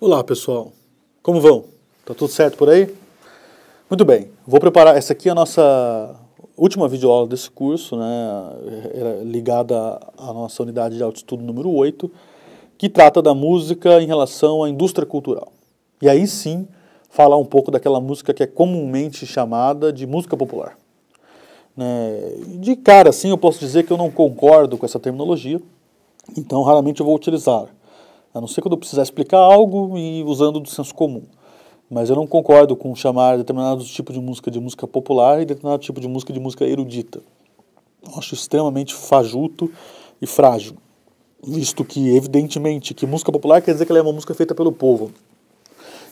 Olá pessoal, como vão? Tá tudo certo por aí? Muito bem, vou preparar. Essa aqui é a nossa última videoaula desse curso, né? ligada à nossa unidade de autoestudo número 8, que trata da música em relação à indústria cultural. E aí sim, falar um pouco daquela música que é comumente chamada de música popular. Né? De cara, assim, eu posso dizer que eu não concordo com essa terminologia, então raramente eu vou utilizar a não ser quando eu precisar explicar algo e usando do senso comum. Mas eu não concordo com chamar determinado tipo de música de música popular e determinado tipo de música de música erudita. Eu acho extremamente fajuto e frágil, visto que, evidentemente, que música popular quer dizer que ela é uma música feita pelo povo.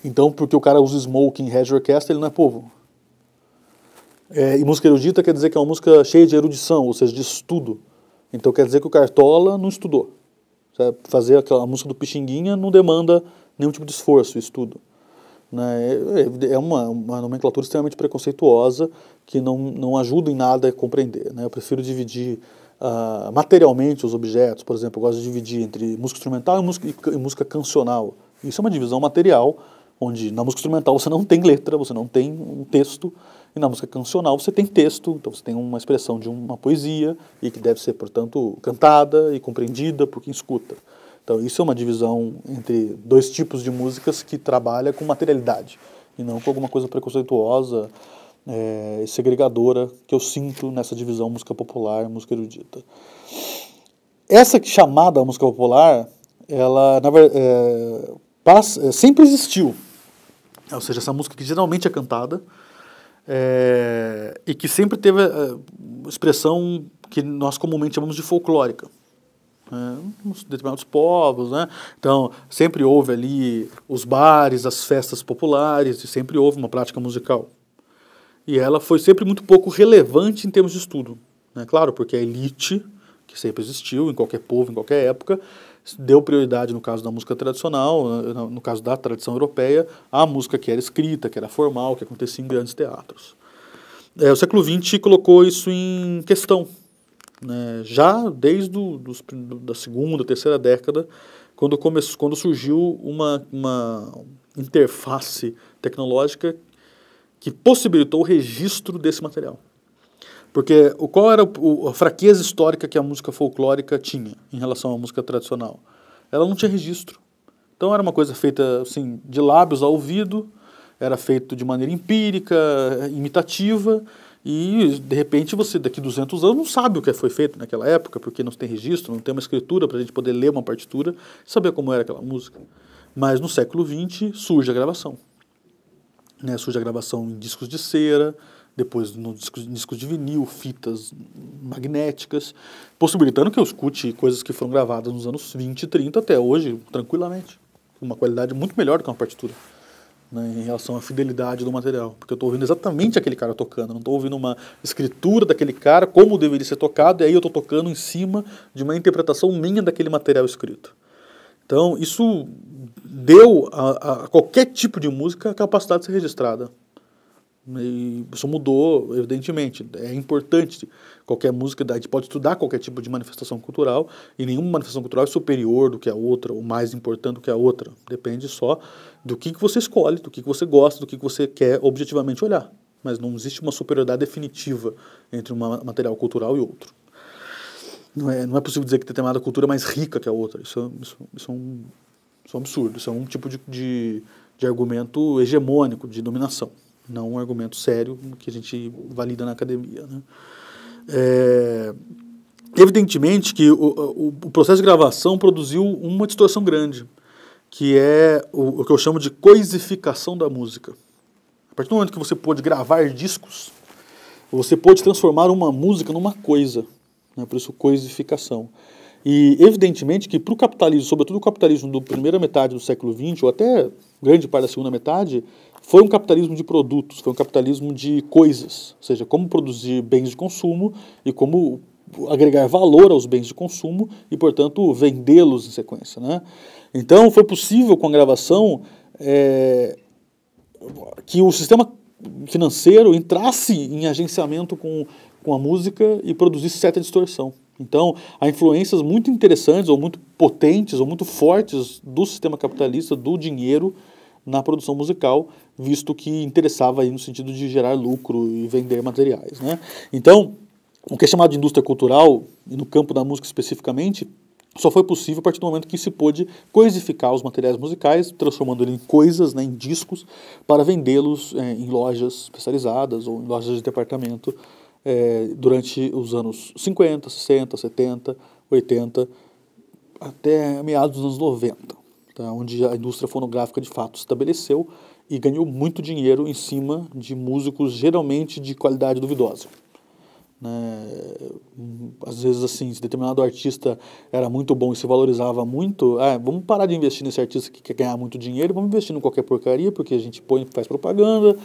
Então, porque o cara usa smoking, em Head Orchestra, ele não é povo. É, e música erudita quer dizer que é uma música cheia de erudição, ou seja, de estudo. Então quer dizer que o Cartola não estudou. Fazer aquela a música do Pixinguinha não demanda nenhum tipo de esforço, estudo. Né? É, é, é uma, uma nomenclatura extremamente preconceituosa que não, não ajuda em nada a compreender. Né? Eu prefiro dividir uh, materialmente os objetos, por exemplo, eu gosto de dividir entre música instrumental e música, e música cancional. Isso é uma divisão material, onde na música instrumental você não tem letra, você não tem um texto, e na música cancional você tem texto, então você tem uma expressão de uma poesia e que deve ser, portanto, cantada e compreendida por quem escuta. Então isso é uma divisão entre dois tipos de músicas que trabalha com materialidade e não com alguma coisa preconceituosa eh, e é, segregadora que eu sinto nessa divisão música popular, e música erudita. Essa chamada música popular, ela na, é, passa, eh, sempre existiu. Ou seja, essa música que geralmente é cantada, é, e que sempre teve é, expressão que nós comumente chamamos de folclórica. Né? determinados povos, né? Então, sempre houve ali os bares, as festas populares, e sempre houve uma prática musical. E ela foi sempre muito pouco relevante em termos de estudo. Né? Claro, porque a é elite, que sempre existiu em qualquer povo, em qualquer época, deu prioridade, no caso da música tradicional, né, no caso da tradição europeia, à música que era escrita, que era formal, que acontecia em grandes teatros. É, o século XX colocou isso em questão, né, já desde a da segunda, terceira década, quando, começou quando surgiu uma, uma interface tecnológica que possibilitou o registro desse material. Porque o, qual era o, a fraqueza histórica que a música folclórica tinha em relação à música tradicional? Ela não tinha registro. Então era uma coisa feita assim, de lábios ao ouvido, era feito de maneira empírica, imitativa, e de repente você daqui 200 anos não sabe o que foi feito naquela época, porque não tem registro, não tem uma escritura para a gente poder ler uma partitura e saber como era aquela música. Mas no século XX surge a gravação. Né? Surge a gravação em discos de cera, depois no disco, discos de vinil, fitas magnéticas, possibilitando que eu escute coisas que foram gravadas nos anos 20 e 30 até hoje, tranquilamente. Uma qualidade muito melhor do que uma partitura, né, em relação à fidelidade do material. Porque eu estou ouvindo exatamente aquele cara tocando, não estou ouvindo uma escritura daquele cara, como deveria ser tocado, e aí eu estou tocando em cima de uma interpretação minha daquele material escrito. Então, isso deu a, a qualquer tipo de música a capacidade de ser registrada isso mudou, evidentemente. É importante qualquer música, a gente pode estudar qualquer tipo de manifestação cultural, e nenhuma manifestação cultural é superior do que a outra, ou mais importante do que a outra. Depende só do que, que você escolhe, do que, que você gosta, do que, que você quer objetivamente olhar. Mas não existe uma superioridade definitiva entre um material cultural e outro. Não é, não é possível dizer que determinada cultura é mais rica que a outra. Isso, isso, isso, é, um, isso é um absurdo, isso é um tipo de, de, de argumento hegemônico, de dominação não um argumento sério que a gente valida na academia. Né? É, evidentemente que o, o, o, processo de gravação produziu uma distorção grande, que é o, o, que eu chamo de coisificação da música. A partir do momento que você pôde gravar discos, você pôde transformar uma música numa coisa, né? por isso coisificação. E evidentemente que para o capitalismo, sobretudo o capitalismo da primeira metade do século XX, ou até grande parte da segunda metade, foi um capitalismo de produtos, foi um capitalismo de coisas, ou seja, como produzir bens de consumo e como agregar valor aos bens de consumo e, portanto, vendê-los em sequência. Né? Então, foi possível com a gravação é, que o sistema financeiro entrasse em agenciamento com, com a música e produzisse certa distorção. Então, há influências muito interessantes, ou muito potentes, ou muito fortes do sistema capitalista, do dinheiro na produção musical visto que interessava aí no sentido de gerar lucro e vender materiais. Né? Então, o que é chamado de indústria cultural, e no campo da música especificamente, só foi possível a partir do momento que se pôde coisificar os materiais musicais, transformando ele em coisas, né, em discos, para vendê-los é, em lojas especializadas ou em lojas de departamento é, durante os anos 50, 60, 70, 80, até meados dos anos 90, tá, onde a indústria fonográfica de fato se estabeleceu e ganhou muito dinheiro em cima de músicos geralmente de qualidade duvidosa. Né? Às vezes, assim, se determinado artista era muito bom e se valorizava muito, ah, vamos parar de investir nesse artista que quer ganhar muito dinheiro, vamos investir em qualquer porcaria, porque a gente põe, faz propaganda,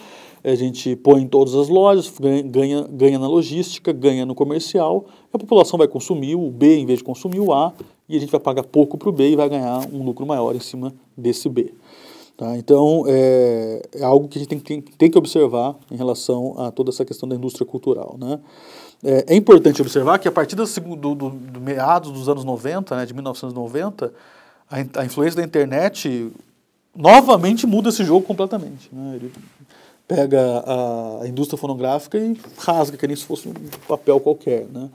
a gente põe em todas as lojas, ganha, ganha na logística, ganha no comercial, a população vai consumir o B em vez de consumir o A, e a gente vai pagar pouco para o B e vai ganhar um lucro maior em cima desse B. Tá? Então, é, é, algo que a gente tem, tem, tem, que observar em relação a toda essa questão da indústria cultural. Né? É, é importante observar que a partir do, do, do, do meados dos anos 90, né, de 1990, a, a, influência da internet novamente muda esse jogo completamente. Né? Ele pega a, a, indústria fonográfica e rasga, que nem se fosse um papel qualquer. Né?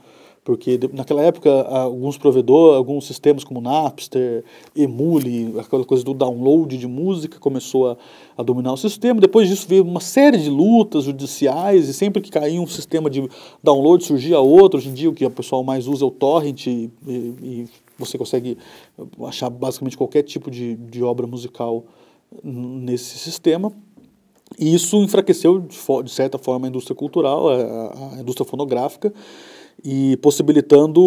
porque naquela época alguns provedores, alguns sistemas como Napster, Emule, aquela coisa do download de música começou a, a, dominar o sistema. Depois disso veio uma série de lutas judiciais e sempre que caía um sistema de download surgia outro. Hoje em dia o que o pessoal mais usa é o torrent e, e você consegue achar basicamente qualquer tipo de, de obra musical nesse sistema. E isso enfraqueceu de, de certa forma a indústria cultural, a, a indústria fonográfica e possibilitando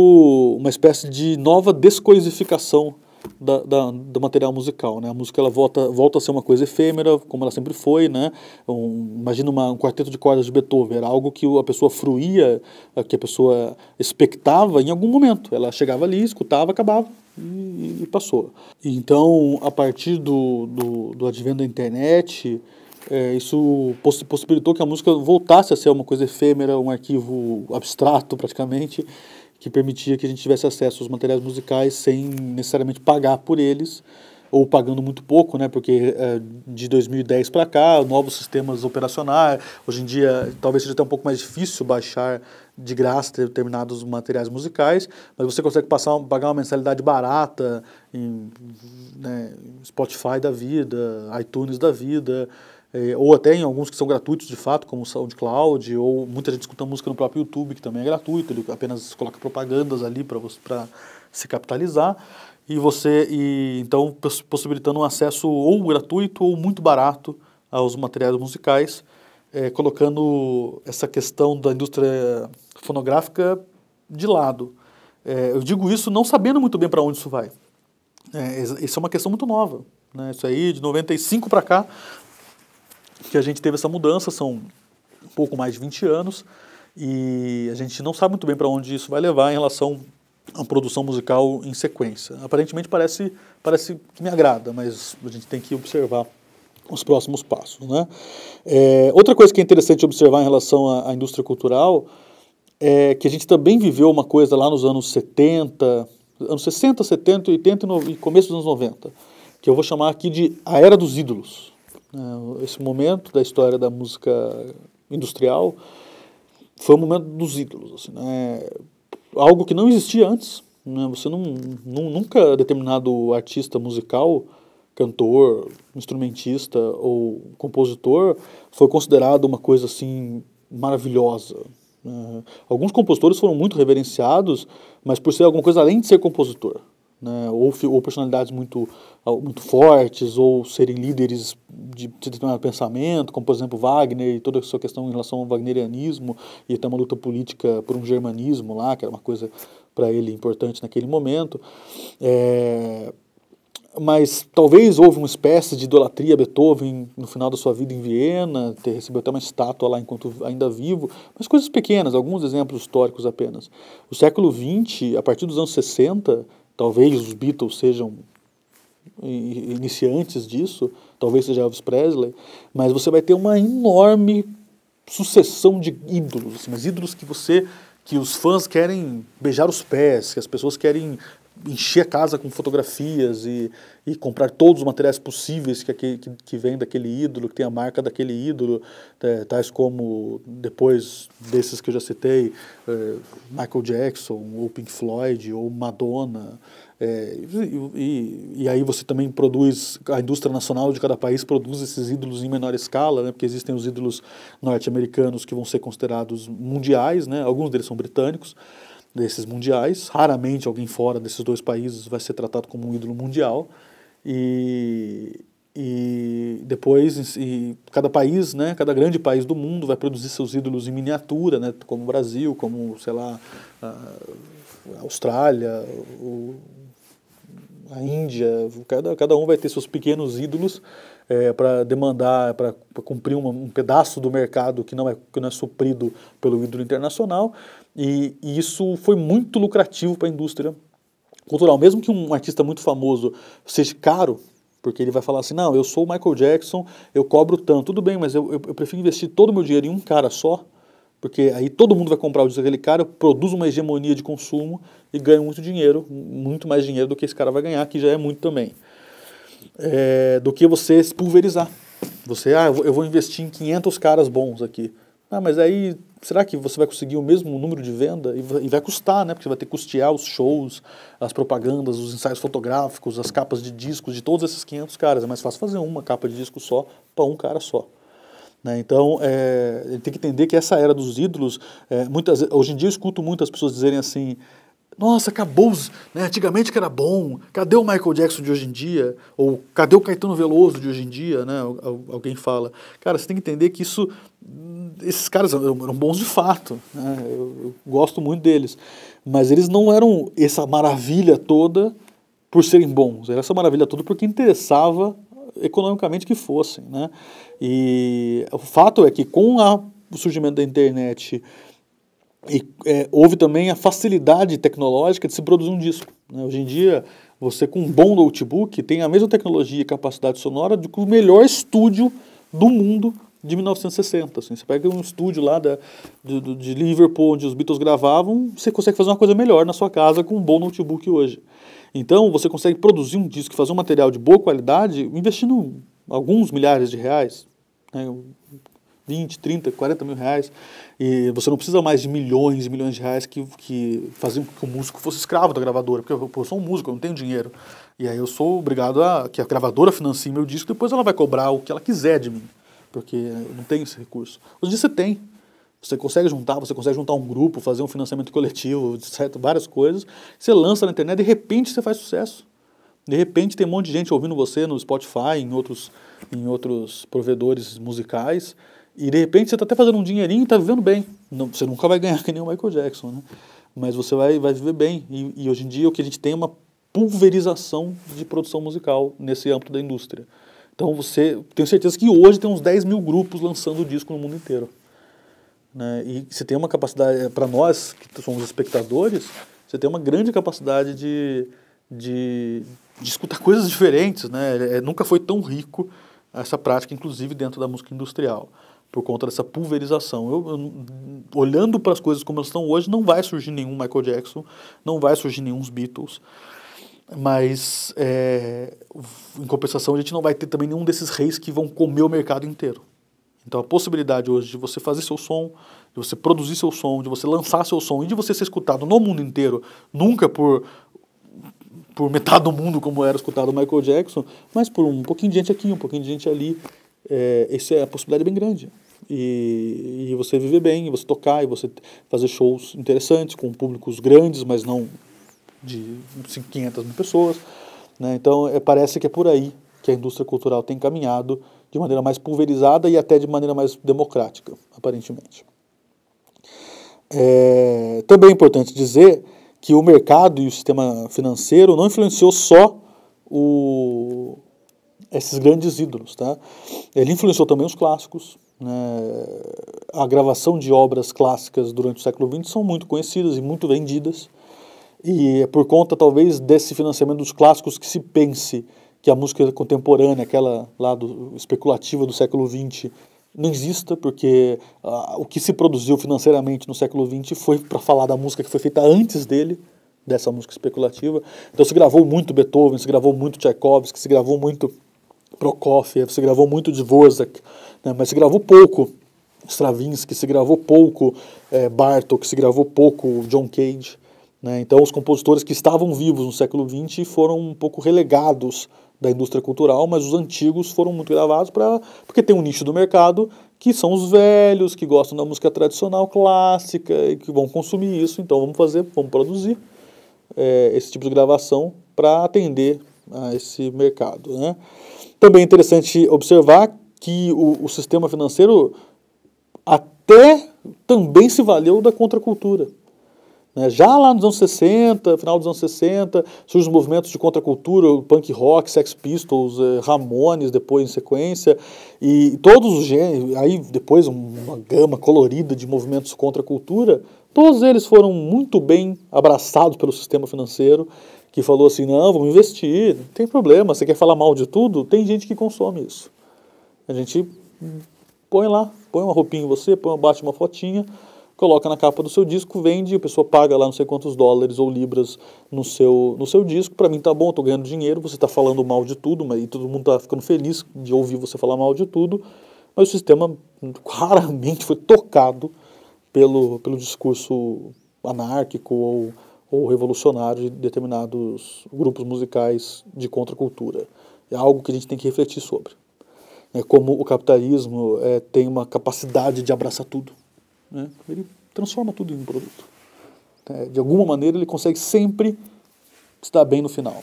uma espécie de nova descoisificação da, da, do material musical, né? A música ela volta, volta a ser uma coisa efêmera, como ela sempre foi, né? Um, imagina uma, um quarteto de cordas de Beethoven, era algo que a pessoa fruía, eh, que a pessoa expectava em algum momento. Ela chegava ali, escutava, acabava e, e passou. Então, a partir do, do, do advento da internet, é, isso possibilitou que a música voltasse a ser uma coisa efêmera, um arquivo abstrato praticamente, que permitia que a gente tivesse acesso aos materiais musicais sem necessariamente pagar por eles, ou pagando muito pouco, né? Porque é, de 2010 para cá, novos sistemas operacionais, hoje em dia talvez seja até um pouco mais difícil baixar de graça determinados materiais musicais, mas você consegue passar, pagar uma mensalidade barata em né, Spotify da vida, iTunes da vida, é, ou até em alguns que são gratuitos de fato, como o SoundCloud, ou muita gente escuta música no próprio YouTube, que também é gratuito, ele apenas coloca propagandas ali para se capitalizar, e você, e, então, possibilitando um acesso ou gratuito ou muito barato aos materiais musicais, é, colocando essa questão da indústria fonográfica de lado. É, eu digo isso não sabendo muito bem para onde isso vai. É, isso é uma questão muito nova. Né? Isso aí, de 95 para cá, que a gente teve essa mudança, são um pouco mais de 20 anos, e a gente não sabe muito bem para onde isso vai levar em relação à produção musical em sequência. Aparentemente parece, parece que me agrada, mas a gente tem que observar os próximos passos. Né? É, outra coisa que é interessante observar em relação à, à indústria cultural é que a gente também viveu uma coisa lá nos anos 70, anos 60, 70, 80 e, no, e começo dos anos 90, que eu vou chamar aqui de a era dos ídolos. Né, esse momento da história da música industrial foi o momento dos ídolos, assim, né? Algo que não existia antes, né? Você não, não, nunca determinado artista musical, cantor, instrumentista ou compositor foi considerado uma coisa assim maravilhosa. Né? Alguns compositores foram muito reverenciados, mas por ser alguma coisa além de ser compositor né, ou, ou personalidades muito, ah, muito fortes, ou serem líderes de, de determinado pensamento, como por exemplo Wagner e toda a sua questão em relação ao wagnerianismo, e até uma luta política por um germanismo lá, que era uma coisa para ele importante naquele momento. É, mas talvez houve uma espécie de idolatria a Beethoven no final da sua vida em Viena, ter recebido até uma estátua lá enquanto ainda vivo, mas coisas pequenas, alguns exemplos históricos apenas. O século XX, a partir dos anos 60, Talvez os Beatles sejam iniciantes disso, talvez seja Elvis Presley, mas você vai ter uma enorme sucessão de ídolos, assim, mas ídolos que você que os fãs querem beijar os pés, que as pessoas querem encher a casa com fotografias e, e comprar todos os materiais possíveis que, que, que vem daquele ídolo, que tem a marca daquele ídolo, é, tais como, depois desses que eu já citei, é, Michael Jackson, ou Pink Floyd, ou Madonna. É, e, e, aí você também produz, a indústria nacional de cada país produz esses ídolos em menor escala, né, porque existem os ídolos norte-americanos que vão ser considerados mundiais, né, alguns deles são britânicos, desses mundiais. Raramente alguém fora desses dois países vai ser tratado como um ídolo mundial. E, e depois e cada país, né, cada grande país do mundo vai produzir seus ídolos em miniatura, né, como o Brasil, como, sei lá, a Austrália, o, a Índia, cada, cada um vai ter seus pequenos ídolos é, para demandar, para cumprir um pedaço do mercado que não é, que não é suprido pelo ídolo internacional. E, e isso foi muito lucrativo para a indústria cultural. Mesmo que um artista muito famoso seja caro, porque ele vai falar assim: não, eu sou o Michael Jackson, eu cobro tanto. Tudo bem, mas eu, eu, eu prefiro investir todo o meu dinheiro em um cara só, porque aí todo mundo vai comprar o disco daquele cara, produz uma hegemonia de consumo e ganha muito dinheiro, muito mais dinheiro do que esse cara vai ganhar, que já é muito também é, do que você se pulverizar. Você, ah, eu vou investir em 500 caras bons aqui. Ah, mas aí será que você vai conseguir o mesmo número de venda? E vai custar, né? Porque você vai ter que custear os shows, as propagandas, os ensaios fotográficos, as capas de discos de todos esses 500 caras. É mais fácil fazer uma capa de disco só para um cara só. Né? Então, é, tem que entender que essa era dos ídolos, é, muitas, hoje em dia eu escuto muitas pessoas dizerem assim, nossa, acabou os. Né? Antigamente que era bom. Cadê o Michael Jackson de hoje em dia? Ou cadê o Caetano Veloso de hoje em dia? Né? Alguém fala. Cara, você tem que entender que isso. Esses caras eram bons de fato. Né? Eu, eu gosto muito deles. Mas eles não eram essa maravilha toda por serem bons. Era essa maravilha toda porque interessava economicamente que fossem. Né? E o fato é que com a, o surgimento da internet e é, houve também a facilidade tecnológica de se produzir um disco. Né? Hoje em dia, você com um bom notebook tem a mesma tecnologia e capacidade sonora do que o melhor estúdio do mundo de 1960. Assim. Você pega um estúdio lá da, de, de, Liverpool, onde os Beatles gravavam, você consegue fazer uma coisa melhor na sua casa com um bom notebook hoje. Então, você consegue produzir um disco, fazer um material de boa qualidade, investindo alguns milhares de reais. Né? 20, 30, 40 mil reais. E você não precisa mais de milhões e milhões de reais que, que faziam com que o músico fosse escravo da gravadora, porque eu, eu sou um músico, eu não tenho dinheiro. E aí eu sou obrigado a que a gravadora financie meu disco, depois ela vai cobrar o que ela quiser de mim, porque eu não tenho esse recurso. Hoje em dia você tem. Você consegue juntar, você consegue juntar um grupo, fazer um financiamento coletivo, certo? várias coisas. Você lança na internet de repente você faz sucesso. De repente tem um monte de gente ouvindo você no Spotify, em outros, em outros provedores musicais. E de repente você está até fazendo um dinheirinho e está vivendo bem. Não, você nunca vai ganhar que nem o Michael Jackson, né? Mas você vai, vai viver bem. E, e hoje em dia o que a gente tem é uma pulverização de produção musical nesse âmbito da indústria. Então você, tenho certeza que hoje tem uns 10 mil grupos lançando disco no mundo inteiro. Né? E você tem uma capacidade, é, para nós que somos espectadores, você tem uma grande capacidade de, de, de escutar coisas diferentes, né? É, nunca foi tão rico essa prática, inclusive dentro da música industrial por conta dessa pulverização. Eu, eu olhando para as coisas como elas estão hoje, não vai surgir nenhum Michael Jackson, não vai surgir nenhum Beatles, mas é, em compensação a gente não vai ter também nenhum desses reis que vão comer o mercado inteiro. Então a possibilidade hoje de você fazer seu som, de você produzir seu som, de você lançar seu som e de você ser escutado no mundo inteiro, nunca por por metade do mundo como era escutado o Michael Jackson, mas por um pouquinho de gente aqui, um pouquinho de gente ali, é, essa é a possibilidade bem grande e, e você viver bem, e você tocar, e você fazer shows interessantes com públicos grandes, mas não de 500 mil pessoas. Né? Então, é, parece que é por aí que a indústria cultural tem caminhado de maneira mais pulverizada e até de maneira mais democrática, aparentemente. É, também é importante dizer que o mercado e o sistema financeiro não influenciou só o, esses grandes ídolos, tá? Ele influenciou também os clássicos, né, a gravação de obras clássicas durante o século XX são muito conhecidas e muito vendidas. E é por conta, talvez, desse financiamento dos clássicos que se pense que a música contemporânea, aquela lá do, especulativa do século XX, não exista, porque ah, o que se produziu financeiramente no século XX foi para falar da música que foi feita antes dele, dessa música especulativa. Então se gravou muito Beethoven, se gravou muito Tchaikovsky, se gravou muito Prokofiev, se gravou muito Dvorak, né, mas se gravou pouco Stravinsky, se gravou pouco é, Bartok, se gravou pouco John Cage. Né, então, os compositores que estavam vivos no século XX foram um pouco relegados da indústria cultural, mas os antigos foram muito gravados pra, porque tem um nicho do mercado que são os velhos, que gostam da música tradicional clássica e que vão consumir isso. Então, vamos fazer, vamos produzir é, esse tipo de gravação para atender a esse mercado. Né? Também é interessante observar que o, o sistema financeiro até também se valeu da contracultura. Né? Já lá nos anos 60, final dos anos 60, surgem os movimentos de contracultura, punk rock, Sex Pistols, eh, Ramones, depois em sequência, e todos os gêneros, aí depois uma gama colorida de movimentos contra a cultura, todos eles foram muito bem abraçados pelo sistema financeiro que falou assim: não, vamos investir, não tem problema, você quer falar mal de tudo? Tem gente que consome isso. A gente põe lá, põe uma roupinha em você, põe, bate uma fotinha, coloca na capa do seu disco, vende, a pessoa paga lá não sei quantos dólares ou libras no seu, no seu disco. Para mim tá bom, estou ganhando dinheiro, você está falando mal de tudo, mas e todo mundo está ficando feliz de ouvir você falar mal de tudo. Mas o sistema raramente foi tocado pelo, pelo discurso anárquico ou ou revolucionário de determinados grupos musicais de contracultura. É algo que a gente tem que refletir sobre. É como o capitalismo é, tem uma capacidade de abraçar tudo. Né? Ele transforma tudo em um produto. É, de alguma maneira, ele consegue sempre estar bem no final.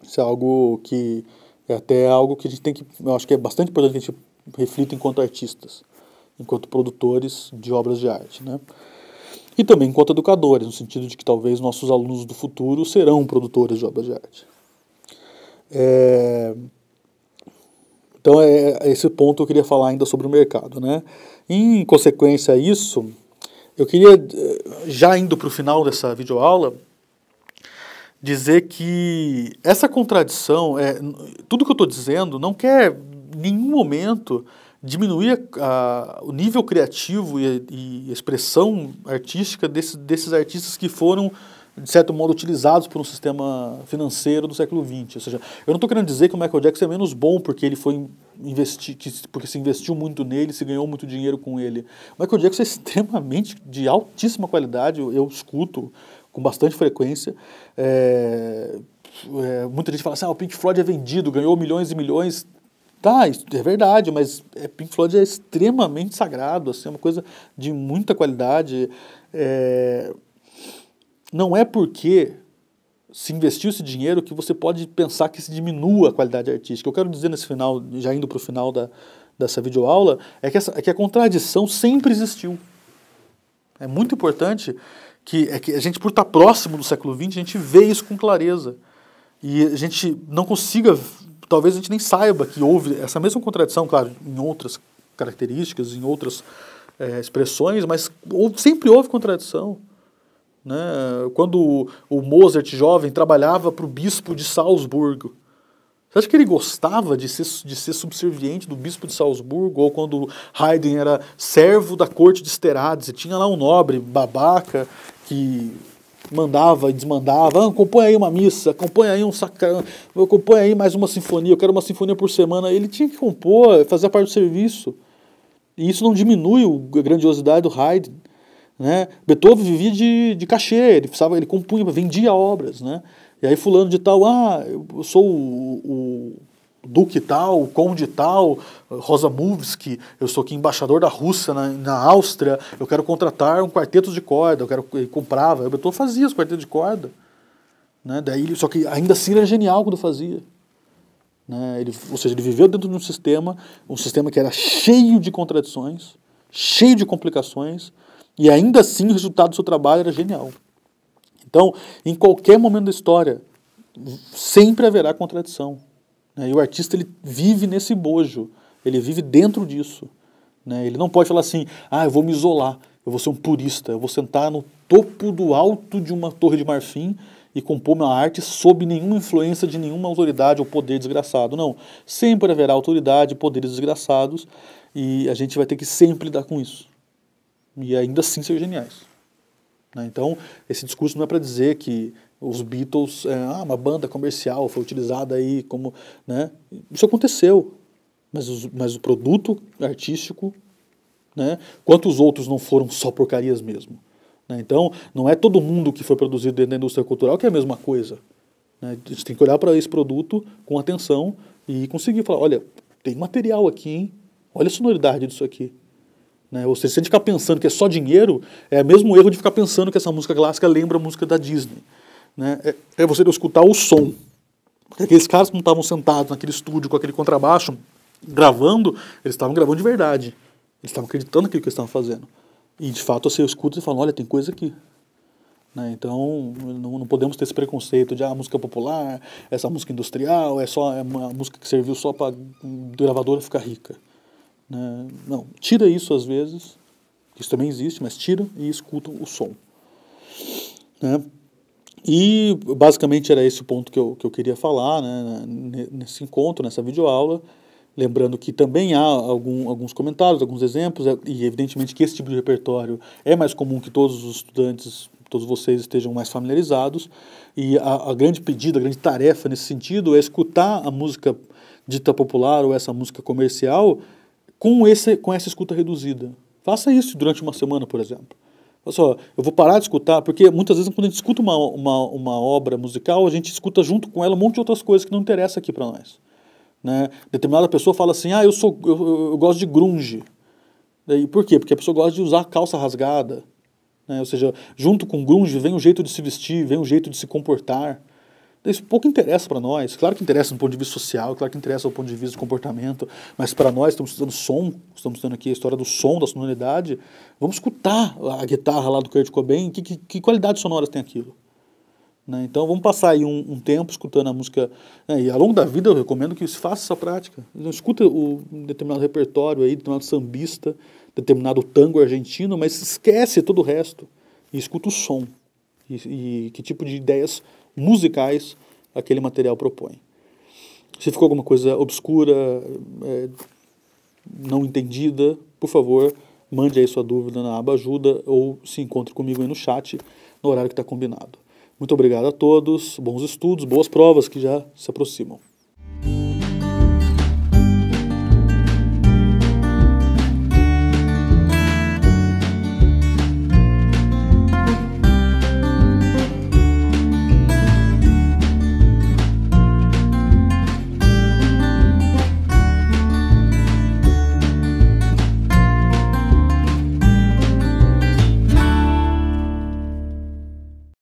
Isso é algo que é até algo que a gente tem que, eu acho que é bastante importante que a gente reflita enquanto artistas, enquanto produtores de obras de arte, né? E também enquanto educadores, no sentido de que talvez nossos alunos do futuro serão produtores de obras de arte. É... Então, é, é esse ponto eu queria falar ainda sobre o mercado. Né? Em consequência a isso, eu queria, eh, já indo para o final dessa videoaula, dizer que essa contradição, é, tudo que eu estou dizendo, não quer em nenhum momento diminuir a, a, o nível criativo e, e expressão artística desse, desses artistas que foram, de certo modo, utilizados por um sistema financeiro do século XX. Ou seja, eu não estou querendo dizer que o Michael Jackson é menos bom porque ele foi investir, porque se investiu muito nele, se ganhou muito dinheiro com ele. O Michael Jackson é extremamente, de altíssima qualidade, eu, eu escuto com bastante frequência. É, é, muita gente fala assim, ah, o Pink Floyd é vendido, ganhou milhões e milhões, Tá, isso é verdade, mas é, Pink Floyd é extremamente sagrado, assim, é uma coisa de muita qualidade. É... Não é porque se investiu esse dinheiro que você pode pensar que se diminua a qualidade artística. Eu quero dizer nesse final, já indo para o final da, dessa videoaula, é que, essa, é que a contradição sempre existiu. É muito importante que, é que a gente, por estar próximo do século XX, a gente vê isso com clareza. E a gente não consiga talvez a gente nem saiba que houve essa mesma contradição, claro, em outras características, em outras é, expressões, mas houve, sempre houve contradição. Né? Quando o, o Mozart, jovem, trabalhava para o bispo de Salzburgo, você acha que ele gostava de ser, de ser subserviente do bispo de Salzburgo? Ou quando Haydn era servo da corte de Steradze, tinha lá um nobre babaca que mandava e desmandava, ah, compõe aí uma missa, compõe aí um sacramento, compõe aí mais uma sinfonia, eu quero uma sinfonia por semana. Ele tinha que compor, fazer parte do serviço. E isso não diminui a grandiosidade do Haydn. Né? Beethoven vivia de, de cachê, ele, precisava, ele compunha, vendia obras. Né? E aí fulano de tal, ah, eu sou o, o Duque tal, Conde tal, Rosa Muvski, eu sou aqui embaixador da Rússia na, na, Áustria, eu quero contratar um quarteto de corda, eu quero ele comprava, o Beethoven fazia os quartetos de corda, né? Daí só que ainda assim ele era é genial quando fazia, né? Ele, ou seja, ele viveu dentro de um sistema, um sistema que era cheio de contradições, cheio de complicações, e ainda assim o resultado do seu trabalho era genial. Então, em qualquer momento da história, sempre haverá contradição. Né? E o artista ele vive nesse bojo, ele vive dentro disso. Né? Ele não pode falar assim, ah, eu vou me isolar, eu vou ser um purista, eu vou sentar no topo do alto de uma torre de marfim e compor minha arte sob nenhuma influência de nenhuma autoridade ou poder desgraçado. Não, sempre haverá autoridade, poderes desgraçados e a gente vai ter que sempre lidar com isso. E ainda assim ser geniais. Né? Então, esse discurso não é para dizer que os Beatles, é, ah, uma banda comercial foi utilizada aí como, né? Isso aconteceu, mas, os, mas o produto artístico, né? Quantos outros não foram só porcarias mesmo? Né? Então, não é todo mundo que foi produzido dentro da indústria cultural que é a mesma coisa. Né? A gente tem que olhar para esse produto com atenção e conseguir falar, olha, tem material aqui, hein? Olha a sonoridade disso aqui. Né? Ou seja, se a gente ficar pensando que é só dinheiro, é o mesmo erro de ficar pensando que essa música clássica lembra a música da Disney né, é, é você escutar o som. Porque aqueles caras que não estavam sentados naquele estúdio com aquele contrabaixo gravando, eles estavam gravando de verdade. Eles estavam acreditando naquilo que eles estavam fazendo. E de fato você escuta e fala: olha, tem coisa aqui. Né? Então não, não, podemos ter esse preconceito de ah, música popular, essa música industrial, é só é uma música que serviu só para gravadora ficar rica. Né? Não, tira isso às vezes, isso também existe, mas tira e escuta o som. Né? E basicamente era esse o ponto que eu, que eu queria falar né, nesse encontro, nessa videoaula. Lembrando que também há algum, alguns comentários, alguns exemplos, é, e evidentemente que esse tipo de repertório é mais comum que todos os estudantes, todos vocês estejam mais familiarizados. E a, a grande pedida, a grande tarefa nesse sentido é escutar a música dita popular ou essa música comercial com, esse, com essa escuta reduzida. Faça isso durante uma semana, por exemplo. Olha só, assim, eu vou parar de escutar, porque muitas vezes quando a gente escuta uma, uma, uma obra musical, a gente escuta junto com ela um monte de outras coisas que não interessa aqui para nós. Né? Determinada pessoa fala assim, ah, eu, sou, eu, eu, gosto de grunge. E por quê? Porque a pessoa gosta de usar calça rasgada. Né? Ou seja, junto com grunge vem um jeito de se vestir, vem um jeito de se comportar. Isso pouco interessa para nós. Claro que interessa do ponto de vista social, claro que interessa do ponto de vista do comportamento, mas para nós, estamos estudando som, estamos estudando aqui a história do som, da sonoridade. Vamos escutar a guitarra lá do Kurt Cobain, que, que, que qualidade sonora tem aquilo? Né? Então vamos passar aí um, um tempo escutando a música. Né? E ao longo da vida eu recomendo que se faça essa prática. Então, escuta o, um determinado repertório aí, determinado sambista, determinado tango argentino, mas esquece todo o resto. E escuta o som. E, e que tipo de ideias musicais aquele material propõe. Se ficou alguma coisa obscura, é, não entendida, por favor, mande aí sua dúvida na aba ajuda ou se encontre comigo aí no chat no horário que está combinado. Muito obrigado a todos, bons estudos, boas provas que já se aproximam.